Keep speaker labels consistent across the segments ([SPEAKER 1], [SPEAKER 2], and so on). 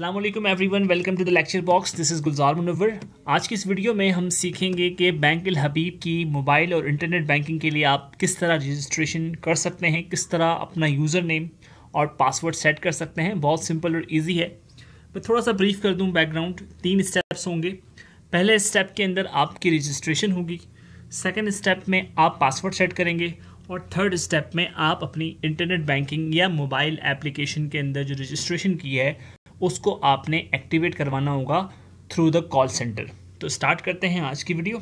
[SPEAKER 1] अल्लाम वन welcome to the lecture box this is Gulzar Munawar आज की इस वीडियो में हम सीखेंगे कि बैंक हबीब की मोबाइल और इंटरनेट बैंकिंग के लिए आप किस तरह रजिस्ट्रेशन कर सकते हैं किस तरह अपना यूज़र नेम और पासवर्ड सेट कर सकते हैं बहुत सिंपल और ईजी है मैं थोड़ा सा ब्रीफ कर दूँ बैकग्राउंड तीन स्टेप्स होंगे पहले स्टेप के अंदर आपकी रजिस्ट्रेशन होगी सेकेंड स्टेप में आप पासवर्ड सेट करेंगे और थर्ड स्टेप में आप अपनी इंटरनेट बैंकिंग या मोबाइल एप्लीकेशन के अंदर जो रजिस्ट्रेशन की है उसको आपने एक्टिवेट करवाना होगा थ्रू द कॉल सेंटर तो स्टार्ट करते हैं आज की वीडियो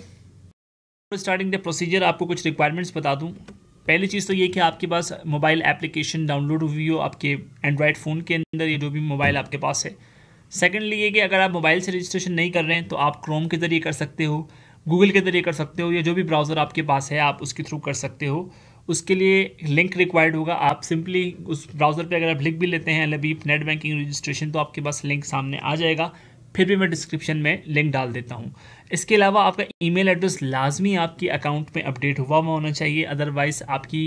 [SPEAKER 1] स्टार्टिंग द प्रोसीजर आपको कुछ रिक्वायरमेंट्स बता दूं पहली चीज़ तो ये कि आपके पास मोबाइल एप्लीकेशन डाउनलोड हुई हो आपके एंड्रॉयड फ़ोन के अंदर ये जो भी मोबाइल आपके पास है सेकेंडली ये कि अगर आप मोबाइल से रजिस्ट्रेशन नहीं कर रहे हैं तो आप क्रोम के ज़रिए कर सकते हो गूगल के ज़रिए कर सकते हो या जो भी ब्राउज़र आपके पास है आप उसके थ्रू कर सकते हो उसके लिए लिंक रिक्वायर्ड होगा आप सिंपली उस ब्राउज़र पे अगर आप लिख भी लेते हैं लबीप नेट बैंकिंग रजिस्ट्रेशन तो आपके पास लिंक सामने आ जाएगा फिर भी मैं डिस्क्रिप्शन में लिंक डाल देता हूँ इसके अलावा आपका ईमेल एड्रेस लाजमी आपकी अकाउंट में अपडेट हुआ हुआ होना चाहिए अदरवाइज़ आपकी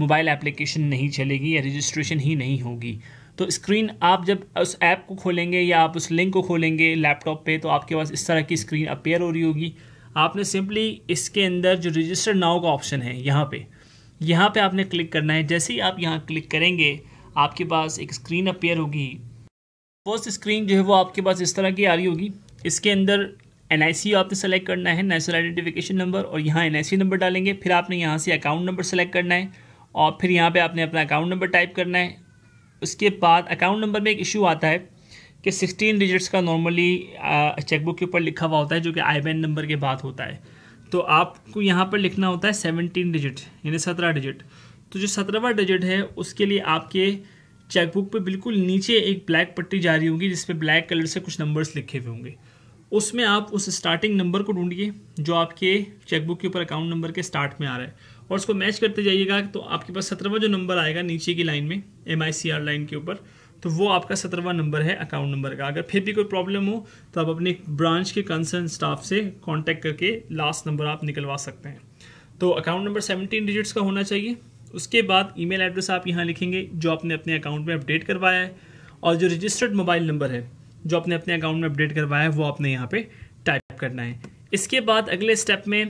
[SPEAKER 1] मोबाइल एप्लीकेशन नहीं चलेगी या रजिस्ट्रेशन ही नहीं होगी तो स्क्रीन आप जब उस ऐप को खोलेंगे या आप उस लिंक को खोलेंगे लैपटॉप पे तो आपके पास इस तरह की स्क्रीन अपेयर हो रही होगी आपने सिंपली इसके अंदर जो रजिस्टर नाव का ऑप्शन है यहाँ पे यहाँ पे आपने क्लिक करना है जैसे ही आप यहाँ क्लिक करेंगे आपके पास एक स्क्रीन अपेयर होगी फर्स्ट स्क्रीन जो है वो आपके पास इस तरह की आ रही होगी इसके अंदर एन आपने सेलेक्ट करना है नेशनल आइडेंटिफिकेशन नंबर और यहाँ एन नंबर डालेंगे फिर आपने यहाँ से अकाउंट नंबर सेलेक्ट करना है और फिर यहाँ पे आपने अपना अकाउंट नंबर टाइप करना है उसके बाद अकाउंट नंबर में एक इशू आता है कि 16 डिजिट्स का नॉर्मली चेकबुक के ऊपर लिखा हुआ होता है जो कि आई नंबर के बाद होता है तो आपको यहाँ पर लिखना होता है सेवनटीन डिजिट यानी सत्रह डिजिट तो जो सत्रहवा डिजिट है उसके लिए आपके चेकबुक पे बिल्कुल नीचे एक ब्लैक पट्टी जारी होगी जिसपे ब्लैक कलर से कुछ नंबर्स लिखे हुए होंगे उसमें आप उस स्टार्टिंग नंबर को ढूंढिए जो आपके चेकबुक के ऊपर अकाउंट नंबर के स्टार्ट में आ रहा है और उसको मैच करते जाइएगा तो आपके पास सत्रहवा जो नंबर आएगा नीचे की लाइन में एम लाइन के ऊपर तो वो आपका सत्रहवा नंबर है अकाउंट नंबर का अगर फिर भी कोई प्रॉब्लम हो तो आप अपने ब्रांच के कंसर्न स्टाफ से कॉन्टैक्ट करके लास्ट नंबर आप निकलवा सकते हैं तो अकाउंट नंबर सेवनटीन डिजिट्स का होना चाहिए उसके बाद ईमेल एड्रेस आप यहाँ लिखेंगे जो आपने अपने अकाउंट में अपडेट करवाया है और जो रजिस्टर्ड मोबाइल नंबर है जो आपने अपने अकाउंट में अपडेट करवाया है वो आपने यहाँ पे टाइप करना है इसके बाद अगले स्टेप में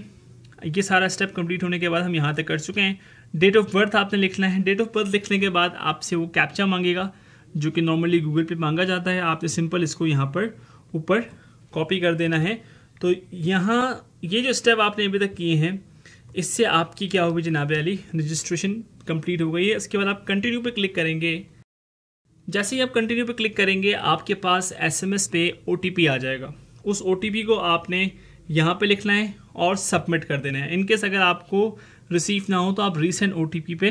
[SPEAKER 1] ये सारा स्टेप कंप्लीट होने के बाद हम यहाँ तक कर चुके हैं डेट ऑफ बर्थ आपने लिखना है डेट ऑफ बर्थ लिखने के बाद आपसे वो कैप्चा मांगेगा जो कि नॉर्मली गूगल पे मांगा जाता है आपने सिंपल इसको यहाँ पर ऊपर कॉपी कर देना है तो यहाँ ये जो स्टेप आपने अभी तक किए हैं इससे आपकी क्या होगी जनाब अली रजिस्ट्रेशन कंप्लीट हो गई है इसके बाद आप कंटिन्यू पे क्लिक करेंगे जैसे ही आप कंटिन्यू पे क्लिक करेंगे आपके पास एसएमएस पे ओ आ जाएगा उस ओ को आपने यहाँ पे लिखना है और सबमिट कर देना है इनकेस अगर आपको रिसीव ना हो तो आप रिसेंट ओ पे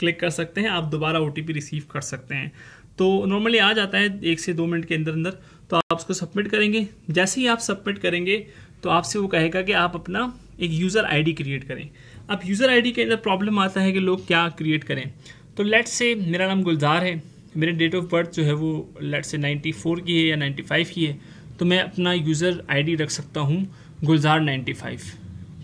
[SPEAKER 1] क्लिक कर सकते हैं आप दोबारा ओ रिसीव कर सकते हैं तो नॉर्मली आ जाता है एक से दो मिनट के अंदर अंदर तो आप उसको सबमिट करेंगे जैसे ही आप सबमिट करेंगे तो आपसे वो कहेगा कि आप अपना एक यूज़र आईडी क्रिएट करें अब यूज़र आईडी के अंदर प्रॉब्लम आता है कि लोग क्या क्रिएट करें तो लेट्स से मेरा नाम गुलजार है मेरे डेट ऑफ बर्थ जो है वो लेट्स से 94 की है या 95 की है तो मैं अपना यूज़र आईडी रख सकता हूँ गुलजार 95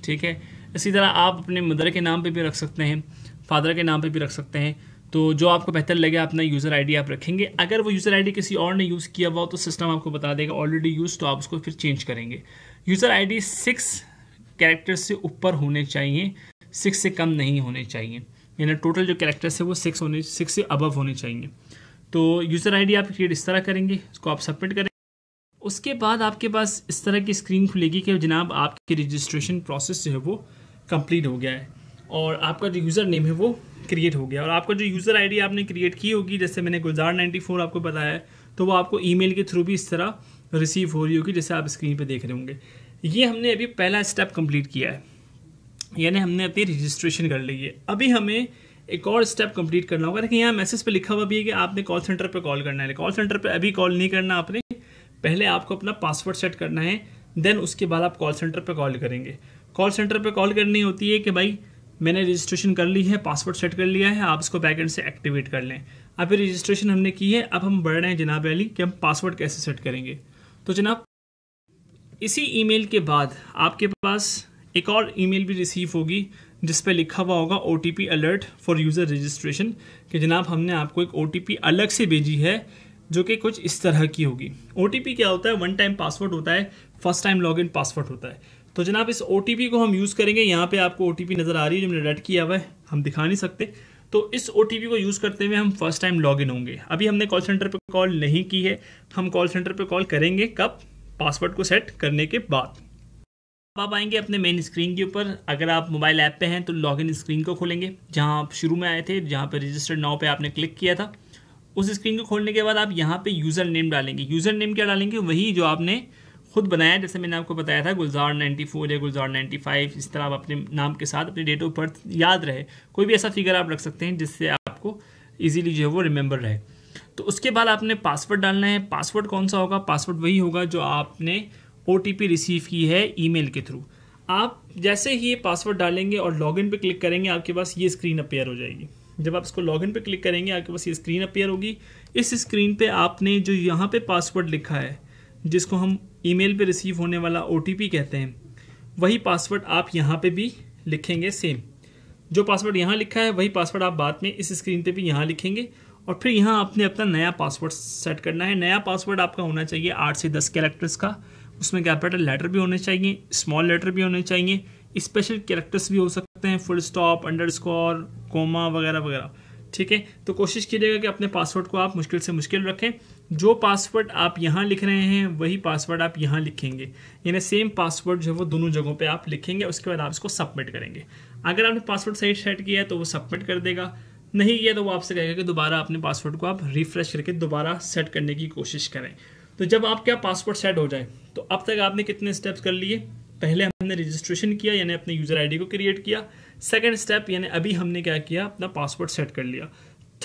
[SPEAKER 1] ठीक है इसी तरह आप अपने मदर के नाम पे भी रख सकते हैं फादर के नाम पे भी रख सकते हैं तो जो आपको बेहतर लगे अपना यूज़र आईडी आप रखेंगे अगर वो यूज़र आईडी किसी और ने यूज़ किया हुआ तो सिस्टम आपको बता देगा ऑलरेडी यूज़ तो आप उसको फिर चेंज करेंगे यूज़र आईडी सिक्स कैरेक्टर से ऊपर होने चाहिए सिक्स से कम नहीं होने चाहिए यानी टोटल जो कैरेक्टर्स है वो सिक्स होने सिक्स से अबव होने चाहिए तो यूज़र आई आप क्रिएट इस तरह करेंगे उसको आप सबमिट करेंगे उसके बाद आपके पास इस तरह की स्क्रीन खुलेगी कि जनाब आपकी रजिस्ट्रेशन प्रोसेस जो है वो कम्प्लीट हो गया है और आपका जो यूज़र नेम है वो क्रिएट हो गया और आपका जो यूज़र आईडी आपने क्रिएट की होगी जैसे मैंने गुलजार फोर आपको बताया है तो वो आपको ईमेल के थ्रू भी इस तरह रिसीव हो रही होगी जैसे आप स्क्रीन पे देख रहे होंगे ये हमने अभी पहला स्टेप कंप्लीट किया है यानी हमने अपनी रजिस्ट्रेशन कर ली है अभी हमें एक और स्टेप कंप्लीट करना होगा देखिए यहाँ मैसेज पे लिखा हुआ भी है कि आपने कॉल सेंटर पे कॉल करना है कॉल सेंटर पे अभी कॉल नहीं करना आपने पहले आपको अपना पासवर्ड सेट करना है देन उसके बाद आप कॉल सेंटर पे कॉल करेंगे कॉल सेंटर पे कॉल करनी होती है कि भाई मैंने रजिस्ट्रेशन कर ली है पासवर्ड सेट कर लिया है आप इसको बैकेंड से एक्टिवेट कर लें अभी रजिस्ट्रेशन हमने की है अब हम बढ़ रहे हैं जनाब अली कि हम पासवर्ड कैसे सेट करेंगे तो जनाब इसी ईमेल के बाद आपके पास एक और ईमेल भी रिसीव होगी जिस पर लिखा हुआ होगा ओ अलर्ट फॉर यूज़र रजिस्ट्रेशन कि जनाब हमने आपको एक ओ अलग से भेजी है जो कि कुछ इस तरह की होगी ओ क्या होता है वन टाइम पासवर्ड होता है first time log in password होता है तो जनाब इस ओ को हम यूज़ करेंगे यहाँ पे आपको ओ नज़र आ रही है जो हमने रेड किया हुआ है हम दिखा नहीं सकते तो इस ओ को यूज़ करते हुए हम फर्स्ट टाइम लॉग इन होंगे अभी हमने कॉल सेंटर पर कॉल नहीं की है तो हम कॉल सेंटर पर कॉल करेंगे कब पासवर्ड को सेट करने के बाद अब आप आएंगे अपने मेन स्क्रीन के ऊपर अगर आप मोबाइल ऐप पे हैं तो लॉगिन स्क्रीन को खोलेंगे जहां आप शुरू में आए थे जहां पर रजिस्टर्ड नाव पे आपने क्लिक किया था उस स्क्रीन को खोलने के बाद आप यहां पे यूज़र नेम डालेंगे यूज़र नेम क्या डालेंगे वही जो आपने खुद बनाया जैसे मैंने आपको बताया था गुलजार 94 या गुलजार 95 इस तरह आप अपने नाम के साथ अपनी डेट ऑफ बर्थ याद रहे कोई भी ऐसा फिगर आप रख सकते हैं जिससे आपको ईजिली जो है वो रिमेंबर रहे तो उसके बाद आपने पासवर्ड डालना है पासवर्ड कौन सा होगा पासवर्ड वही होगा जो आपने ओ रिसीव की है ई के थ्रू आप जैसे ही ये पासवर्ड डालेंगे और लॉगिन पे क्लिक करेंगे आपके पास ये स्क्रीन अपेयर हो जाएगी जब आप इसको लॉगिन पे क्लिक करेंगे आपके पास ये स्क्रीन अपेयर होगी इस स्क्रीन पे आपने जो यहाँ पे पासवर्ड लिखा है जिसको हम ईमेल पे रिसीव होने वाला ओ कहते हैं वही पासवर्ड आप यहाँ पे भी लिखेंगे सेम जो पासवर्ड यहाँ लिखा है वही पासवर्ड आप बाद में इस स्क्रीन पे भी यहाँ लिखेंगे और फिर यहाँ आपने अपना नया पासवर्ड सेट करना है नया पासवर्ड आपका होना चाहिए आठ से दस कैरेक्टर्स का उसमें कैपिटल लेटर भी होने चाहिए स्मॉल लेटर भी होने चाहिए स्पेशल कैरेक्टर्स भी हो सकते हैं full stop underscore comma वगैरह वगैरह ठीक है तो कोशिश कीजिएगा कि अपने पासवर्ड को आप मुश्किल से मुश्किल रखें जो पासवर्ड आप यहाँ लिख रहे हैं वही पासवर्ड आप यहाँ लिखेंगे यानी सेम पासवर्ड जो है वो दोनों जगहों पे आप लिखेंगे उसके बाद आप इसको सबमिट करेंगे अगर आपने पासवर्ड सही सेट किया है तो वो सबमिट कर देगा नहीं किया तो वो आपसे कहेगा कि दोबारा अपने पासवर्ड को आप रिफ्रेश करके दोबारा सेट करने की कोशिश करें तो जब आपका पासवर्ड सेट हो जाए तो अब तक आपने कितने स्टेप्स कर लिए पहले हमने रजिस्ट्रेशन किया यानी अपने यूज़र आई को क्रिएट किया सेकेंड स्टेप यानी अभी हमने क्या किया अपना पासवर्ड सेट कर लिया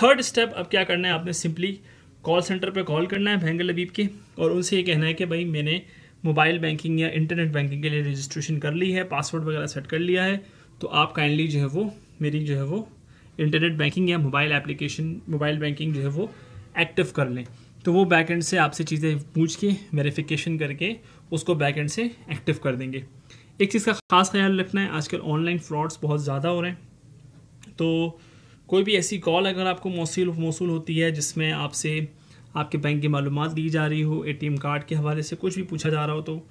[SPEAKER 1] थर्ड स्टेप अब क्या करना है आपने सिंपली कॉल सेंटर पे कॉल करना है भेंगल अबीब के और उनसे ये कहना है कि भाई मैंने मोबाइल बैंकिंग या इंटरनेट बैंकिंग के लिए रजिस्ट्रेशन कर ली है पासवर्ड वगैरह सेट कर लिया है तो आप काइंडली जो है वो मेरी जो है वो इंटरनेट बैंकिंग या मोबाइल एप्लीकेशन मोबाइल बैंकिंग जो है वो एक्टिव कर लें तो वो बैक एंड से आपसे चीज़ें पूछ के वेरिफिकेशन करके उसको बैक एंड से एक्टिव कर देंगे एक चीज़ का ख़ास ख्याल रखना है आजकल ऑनलाइन फ्रॉड्स बहुत ज़्यादा हो रहे हैं तो कोई भी ऐसी कॉल अगर आपको मौसू मौसू होती है जिसमें आपसे आपके बैंक की मालूम दी जा रही हो ए कार्ड के हवाले से कुछ भी पूछा जा रहा हो तो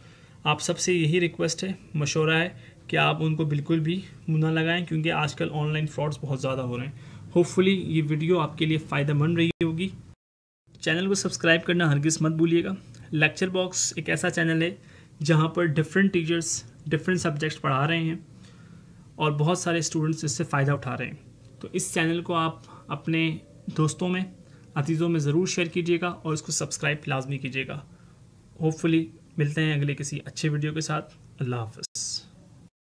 [SPEAKER 1] आप सबसे यही रिक्वेस्ट है मशूरा है कि आप उनको बिल्कुल भी मुना लगाएं क्योंकि आजकल ऑनलाइन फ्रॉड्स बहुत ज़्यादा हो रहे हैं होपफुली ये वीडियो आपके लिए फ़ायदेमंद रही होगी चैनल को सब्सक्राइब करना हरगिज़ मत भूलिएगा लेक्चर बॉक्स एक ऐसा चैनल है जहाँ पर डिफरेंट टीचर्स डिफरेंट सब्जेक्ट्स पढ़ा रहे हैं और बहुत सारे स्टूडेंट्स इससे फ़ायदा उठा रहे हैं तो इस चैनल को आप अपने दोस्तों में अतीज़ों में ज़रूर शेयर कीजिएगा और इसको सब्सक्राइब लाजमी कीजिएगा होपफुली मिलते हैं अगले किसी अच्छे वीडियो के साथ अल्लाह हाफ